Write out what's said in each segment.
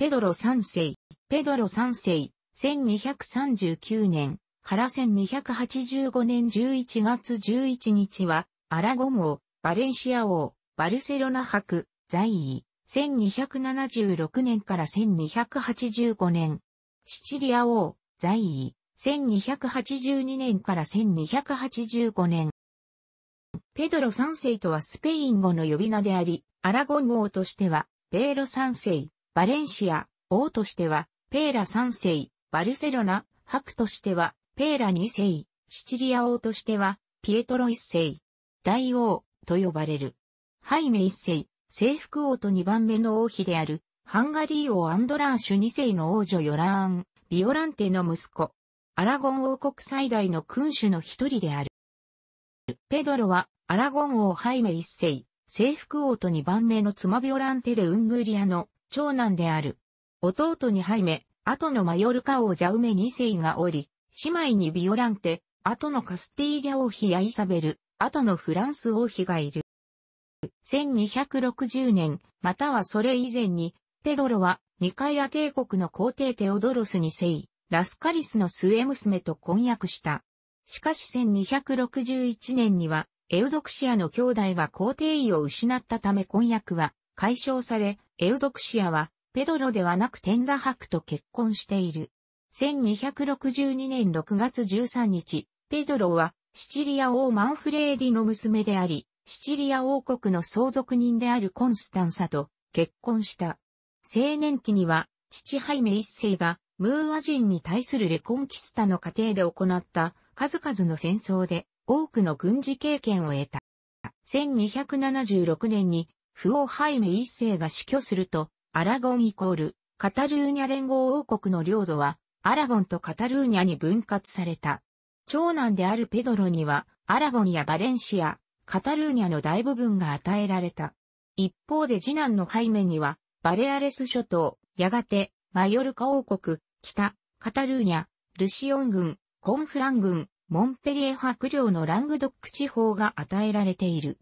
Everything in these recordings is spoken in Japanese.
ペドロ三世、ペドロ三世、1239年から1285年11月11日は、アラゴン王、バレンシア王、バルセロナ伯、在位、1276年から1285年、シチリア王、在位、1282年から1285年。ペドロ三世とはスペイン語の呼び名であり、アラゴン王としては、ペーロ三世、バレンシア、王としては、ペーラ3世、バルセロナ、白としては、ペーラ2世、シチリア王としては、ピエトロ1世、大王と呼ばれる。ハイメ1世、征服王と2番目の王妃である、ハンガリー王アンドラーシュ2世の王女ヨラーン、ビオランテの息子、アラゴン王国最大の君主の一人である。ペドロは、アラゴン王ハイメ1世、征服王と2番目の妻ビオランテでウングリアの長男である。弟にハイメ、後のマヨルカ王ジャウメ二世がおり、姉妹にビオランテ、後のカスティーリャ王妃やイサベル、後のフランス王妃がいる。1260年、またはそれ以前に、ペドロは、ニカイア帝国の皇帝テオドロス二世、ラスカリスの末娘と婚約した。しかし1261年には、エウドクシアの兄弟が皇帝位を失ったため婚約は解消され、エウドクシアは、ペドロではなくテンダハクと結婚している。1262年6月13日、ペドロは、シチリア王マンフレーディの娘であり、シチリア王国の相続人であるコンスタンサと結婚した。青年期には、父ハイメ一世が、ムーア人に対するレコンキスタの過程で行った数々の戦争で多くの軍事経験を得た。1276年に不オハイメ一世が死去すると、アラゴンイコール、カタルーニャ連合王国の領土は、アラゴンとカタルーニャに分割された。長男であるペドロには、アラゴンやバレンシア、カタルーニャの大部分が与えられた。一方で次男のハイメには、バレアレス諸島、やがて、マヨルカ王国、北、カタルーニャ、ルシオン軍、コンフラン軍、モンペリエ伯領のラングドック地方が与えられている。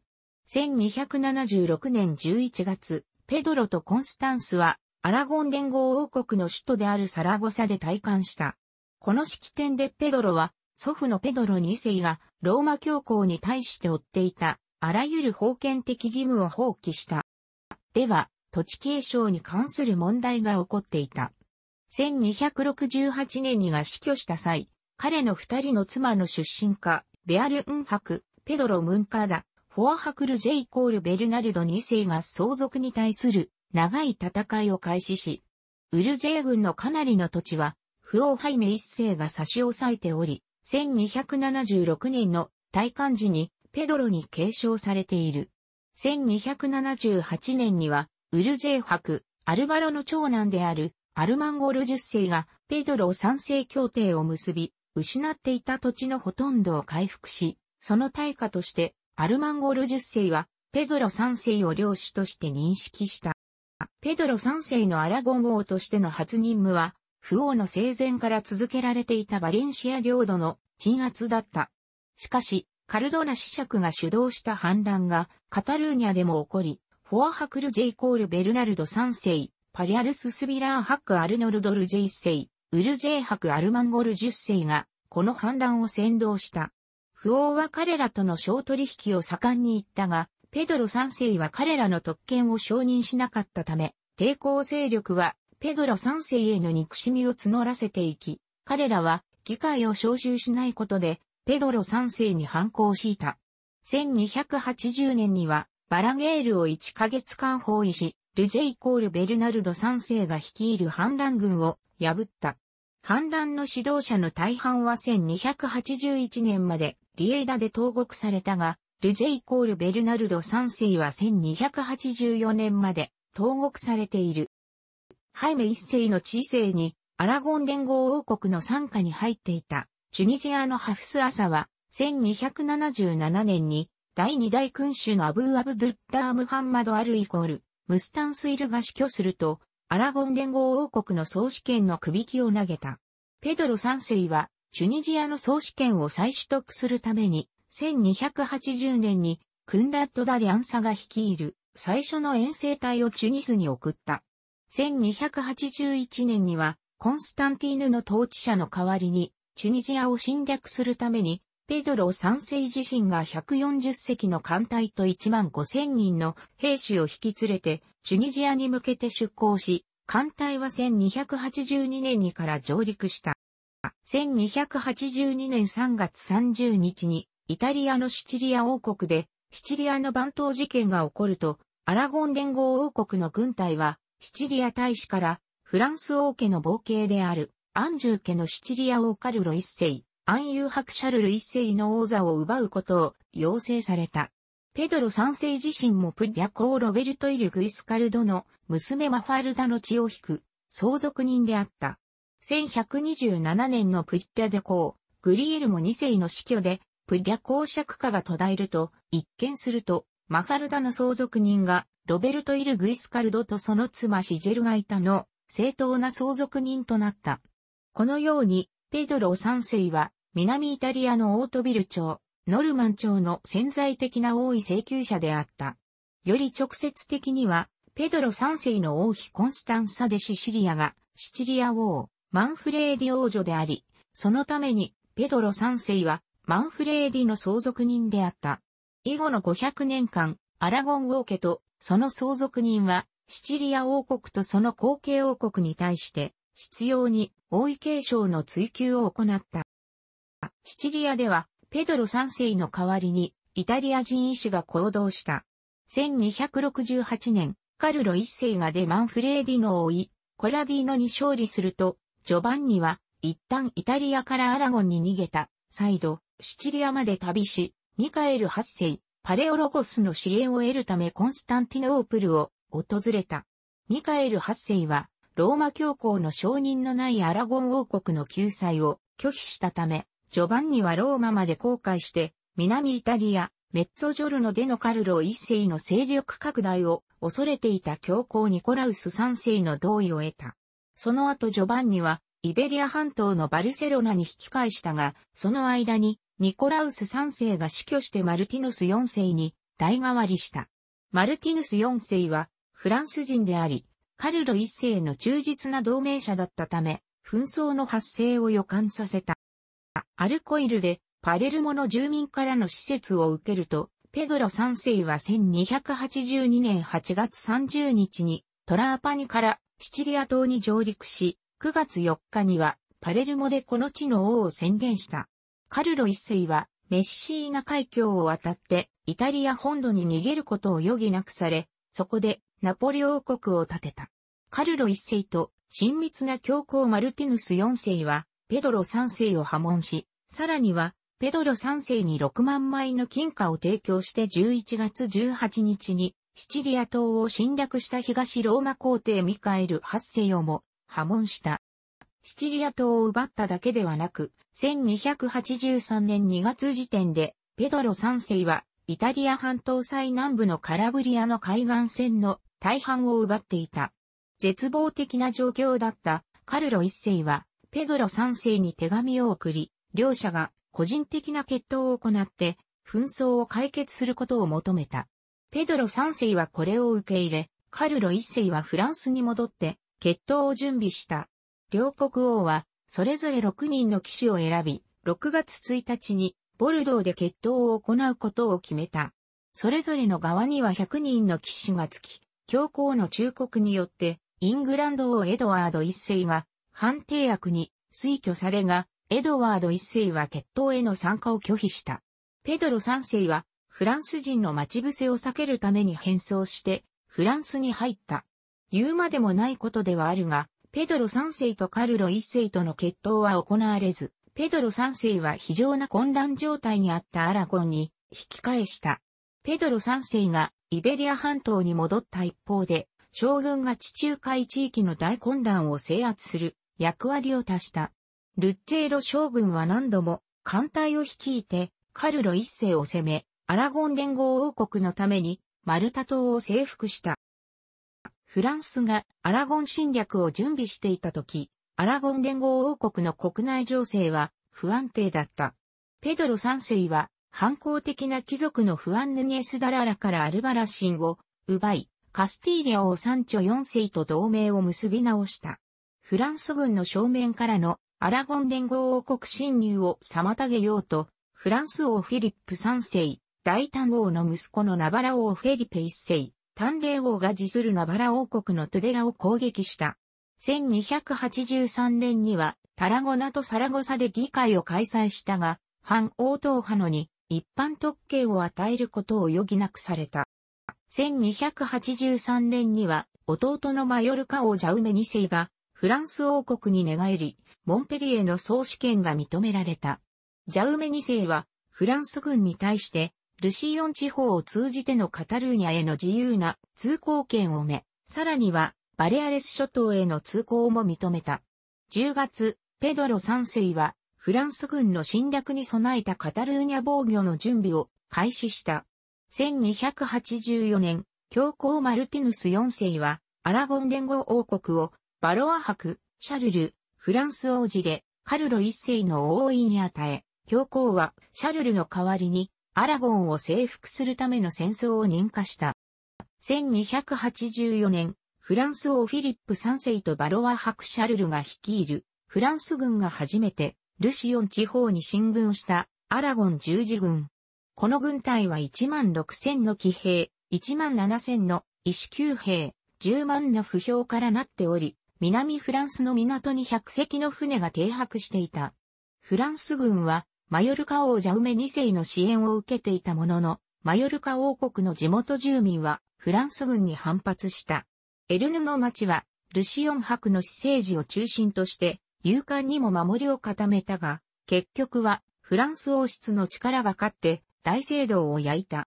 1276年11月、ペドロとコンスタンスは、アラゴン連合王国の首都であるサラゴサで退官した。この式典でペドロは、祖父のペドロ2世がローマ教皇に対して追っていた、あらゆる封建的義務を放棄した。では、土地継承に関する問題が起こっていた。1268年にが死去した際、彼の二人の妻の出身家、ベアルン博、ペドロ・ムンカーダ、フォアハクル J イコールベルナルド2世が相続に対する長い戦いを開始し、ウルジェー軍のかなりの土地は、フオーハイメ1世が差し押さえており、1276年の退官時にペドロに継承されている。1278年には、ウルジェー伯、アルバロの長男であるアルマンゴル10世がペドロ3世協定を結び、失っていた土地のほとんどを回復し、その対価としてアルマンゴル10世は、ペドロ3世を領主として認識した。ペドロ3世のアラゴン王としての初任務は、不王の生前から続けられていたバレンシア領土の鎮圧だった。しかし、カルドナ子爵が主導した反乱がカタルーニャでも起こり、フォアハクルジェイコールベルナルド3世、パリアルススビラーハックアルノルドルジェイ世、ウルジェイハクアルマンゴル10世が、この反乱を先導した。不王は彼らとの小取引を盛んに言ったが、ペドロ3世は彼らの特権を承認しなかったため、抵抗勢力はペドロ3世への憎しみを募らせていき、彼らは議会を招集しないことで、ペドロ3世に反抗しいた。1280年には、バラゲールを1ヶ月間包囲し、ルジェイコール・ベルナルド3世が率いる反乱軍を破った。反乱の指導者の大半は1281年までリエダで投獄されたが、ルジェイコールベルナルド3世は1284年まで投獄されている。ハイメ1世の知世に、アラゴン連合王国の傘下に入っていた、チュニジアのハフスアサは、1277年に、第2大君主のアブー・アブドゥッラー・ムハンマド・アルイコール、ムスタンスイルが死去すると、アラゴン連合王国の総主権の首輝きを投げた。ペドロ3世は、チュニジアの総主権を再取得するために、1280年にクンラッド・ダ・リアンサが率いる最初の遠征隊をチュニスに送った。1281年にはコンスタンティーヌの統治者の代わりにチュニジアを侵略するためにペドロ3世自身が140隻の艦隊と1万5000人の兵士を引き連れてチュニジアに向けて出港し、艦隊は1282年にから上陸した。1282年3月30日に、イタリアのシチリア王国で、シチリアの番頭事件が起こると、アラゴン連合王国の軍隊は、シチリア大使から、フランス王家の冒険である、アンジュー家のシチリア王カルロ一世、アンユーハクシャルル一世の王座を奪うことを要請された。ペドロ三世自身もプリアコー・ロベルト・イル・グイスカルドの娘マファルダの血を引く相続人であった。1127年のプッリャデ公、グリエルも2世の死去で、プッリャ公爵家が途絶えると、一見すると、マファルダの相続人が、ロベルト・イル・グイスカルドとその妻シジェルガイタの、正当な相続人となった。このように、ペドロ3世は、南イタリアのオートビル町、ノルマン町の潜在的な王位請求者であった。より直接的には、ペドロ3世の王妃コンスタンサ・デ・シシリアが、シチリア王、マンフレーディ王女であり、そのためにペドロ三世はマンフレーディの相続人であった。以後の500年間、アラゴン王家とその相続人はシチリア王国とその後継王国に対して必要に王位継承の追求を行った。シチリアではペドロ三世の代わりにイタリア人医師が行動した。1268年、カルロ一世がデマンフレーディの王位、コラディーノに勝利すると、ジョバンニは、一旦イタリアからアラゴンに逃げた、再度、シチリアまで旅し、ミカエル8世、パレオロゴスの支援を得るためコンスタンティノープルを訪れた。ミカエル8世は、ローマ教皇の承認のないアラゴン王国の救済を拒否したため、ジョバンニはローマまで航海して、南イタリア、メッツォジョルノでのカルロ一世の勢力拡大を恐れていた教皇ニコラウス3世の同意を得た。その後ジョバンニは、イベリア半島のバルセロナに引き返したが、その間に、ニコラウス3世が死去してマルティヌス4世に代替わりした。マルティヌス4世は、フランス人であり、カルロ1世の忠実な同盟者だったため、紛争の発生を予感させた。アルコイルで、パレルモの住民からの施設を受けると、ペドロ3世は1282年8月30日にトラーパニからシチリア島に上陸し、9月4日にはパレルモでこの地の王を宣言した。カルロ一世はメッシーナ海峡を渡ってイタリア本土に逃げることを余儀なくされ、そこでナポレ王国を建てた。カルロ一世と親密な教皇マルティヌス四世はペドロ三世を破門し、さらにはペドロ三世に6万枚の金貨を提供して11月18日にシチリア島を侵略した東ローマ皇帝ミカエル・8世をも破門した。シチリア島を奪っただけではなく、1283年2月時点で、ペドロ3世は、イタリア半島最南部のカラブリアの海岸線の大半を奪っていた。絶望的な状況だったカルロ1世は、ペドロ3世に手紙を送り、両者が個人的な決闘を行って、紛争を解決することを求めた。ペドロ三世はこれを受け入れ、カルロ一世はフランスに戻って、決闘を準備した。両国王は、それぞれ6人の騎士を選び、6月1日に、ボルドーで決闘を行うことを決めた。それぞれの側には100人の騎士がつき、教皇の忠告によって、イングランド王エドワード一世が、判定役に、推挙されが、エドワード一世は決闘への参加を拒否した。ペドロ三世は、フランス人の待ち伏せを避けるために変装して、フランスに入った。言うまでもないことではあるが、ペドロ3世とカルロ1世との決闘は行われず、ペドロ3世は非常な混乱状態にあったアラゴンに引き返した。ペドロ3世がイベリア半島に戻った一方で、将軍が地中海地域の大混乱を制圧する役割を達した。ルッチェーロ将軍は何度も艦隊を率いてカルロ一世を攻め、アラゴン連合王国のためにマルタ島を征服した。フランスがアラゴン侵略を準備していた時、アラゴン連合王国の国内情勢は不安定だった。ペドロ三世は反抗的な貴族のフアンヌニエス・ダララからアルバラシンを奪い、カスティーリア王サンチョ4世と同盟を結び直した。フランス軍の正面からのアラゴン連合王国侵入を妨げようと、フランス王フィリップ3世、大胆王の息子のナバラ王フェリペ一世、丹霊王が自するナバラ王国のトゥデラを攻撃した。1283年には、タラゴナとサラゴサで議会を開催したが、反王党派のに一般特権を与えることを余儀なくされた。1283年には、弟のマヨルカ王ジャウメ2世が、フランス王国に寝返り、モンペリエの総主権が認められた。ジャウメ2世は、フランス軍に対して、ルシオン地方を通じてのカタルーニャへの自由な通行権をめ、さらにはバレアレス諸島への通行も認めた。10月、ペドロ3世はフランス軍の侵略に備えたカタルーニャ防御の準備を開始した。1284年、教皇マルティヌス4世はアラゴン連合王国をバロア博、シャルル、フランス王子でカルロ1世の王位に与え、教皇はシャルルの代わりにアラゴンを征服するための戦争を認可した。1284年、フランス王フィリップ3世とバロワ伯シャルルが率いるフランス軍が初めてルシオン地方に進軍したアラゴン十字軍。この軍隊は1万6千の騎兵、1万7千の医師級兵、10万の不評からなっており、南フランスの港に100隻の船が停泊していた。フランス軍はマヨルカ王ジャウメ2世の支援を受けていたものの、マヨルカ王国の地元住民はフランス軍に反発した。エルヌの町は、ルシオン博の私生児を中心として、勇敢にも守りを固めたが、結局は、フランス王室の力が勝って、大聖堂を焼いた。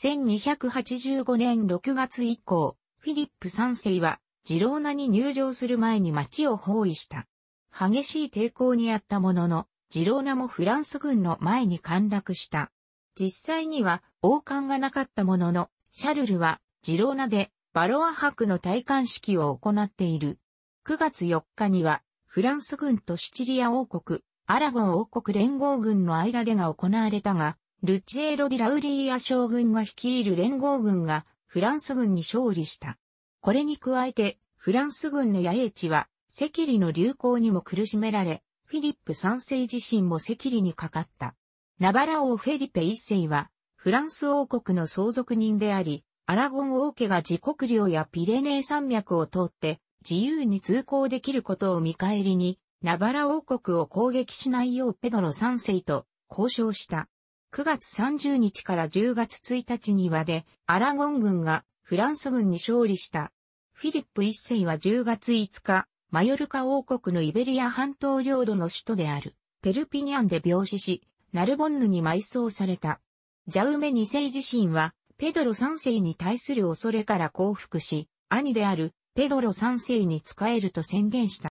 1285年6月以降、フィリップ三世は、ジローナに入城する前に町を包囲した。激しい抵抗にあったものの、ジローナもフランス軍の前に陥落した。実際には王冠がなかったものの、シャルルはジローナでバロア博の戴冠式を行っている。9月4日にはフランス軍とシチリア王国、アラゴン王国連合軍の間でが行われたが、ルチエロ・ディラウリーア将軍が率いる連合軍がフランス軍に勝利した。これに加えて、フランス軍の野営地は、赤痢の流行にも苦しめられ、フィリップ3世自身も赤痢にかかった。ナバラ王フェリペ1世は、フランス王国の相続人であり、アラゴン王家が自国領やピレネー山脈を通って自由に通行できることを見返りに、ナバラ王国を攻撃しないようペドロ3世と交渉した。9月30日から10月1日にはで、アラゴン軍がフランス軍に勝利した。フィリップ1世は10月5日、マヨルカ王国のイベリア半島領土の首都である、ペルピニャンで病死し、ナルボンヌに埋葬された。ジャウメ2世自身は、ペドロ3世に対する恐れから降伏し、兄であるペドロ3世に仕えると宣言した。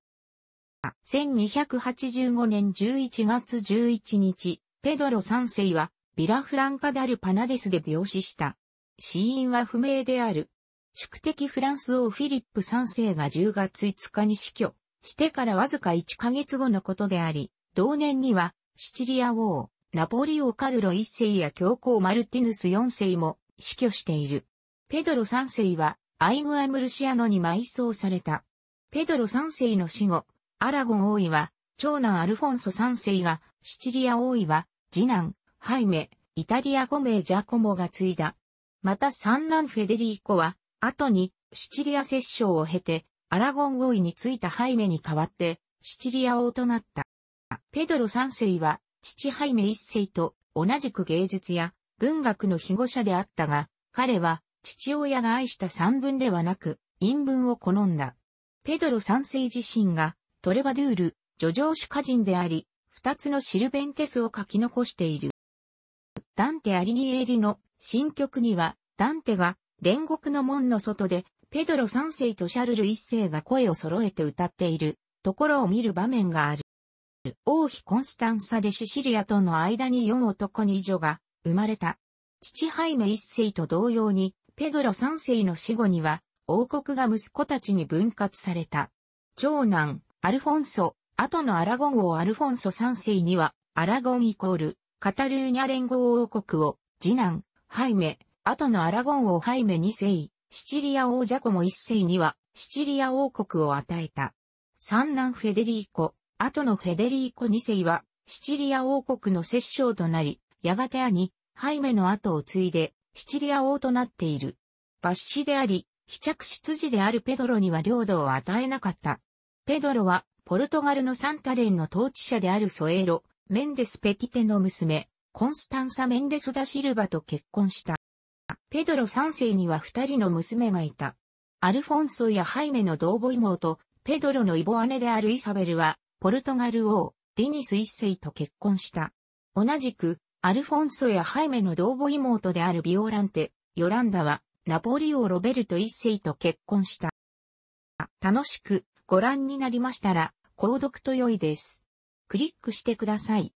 1285年11月11日、ペドロ3世は、ビラフランカダルパナデスで病死した。死因は不明である。宿敵フランス王フィリップ3世が10月5日に死去してからわずか1ヶ月後のことであり、同年にはシチリア王、ナポリ王カルロ1世や教皇マルティヌス4世も死去している。ペドロ3世はアイグアムルシアノに埋葬された。ペドロ3世の死後、アラゴン王位は長男アルフォンソ3世がシチリア王位は次男、ハイメ、イタリア5名ジャコモが継いだ。また三男フェデリーコは後に、シチリア摂政を経て、アラゴン王位についたハイメに代わって、シチリア王となった。ペドロ三世は、父ハイメ一世と同じく芸術や文学の被護者であったが、彼は父親が愛した三文ではなく、陰文を好んだ。ペドロ三世自身がトレバドゥール、叙情詩歌人であり、二つのシルベンテスを書き残している。ダンテ・アリニエリの新曲には、ダンテが煉獄の門の外で、ペドロ3世とシャルル1世が声を揃えて歌っているところを見る場面がある。王妃コンスタンサでシシリアとの間に4男二女が生まれた。父ハイメ1世と同様に、ペドロ3世の死後には、王国が息子たちに分割された。長男、アルフォンソ、後のアラゴン王アルフォンソ3世には、アラゴンイコール、カタルーニャ連合王国を、次男、ハイメ、後のアラゴン王ハイメ2世、シチリア王ジャコモ1世には、シチリア王国を与えた。三男フェデリーコ、後のフェデリーコ2世は、シチリア王国の摂政となり、やがて兄、ハイメの後を継いで、シチリア王となっている。抜子であり、非着出自であるペドロには領土を与えなかった。ペドロは、ポルトガルのサンタレンの統治者であるソエロ、メンデス・ペティテの娘、コンスタンサ・メンデス・ダ・シルバと結婚した。ペドロ三世には二人の娘がいた。アルフォンソやハイメの同母妹、ペドロの異母姉であるイサベルは、ポルトガル王、ディニス一世と結婚した。同じく、アルフォンソやハイメの同母妹であるビオランテ、ヨランダは、ナポリ王ロベルト一世と結婚した。楽しくご覧になりましたら、購読と良いです。クリックしてください。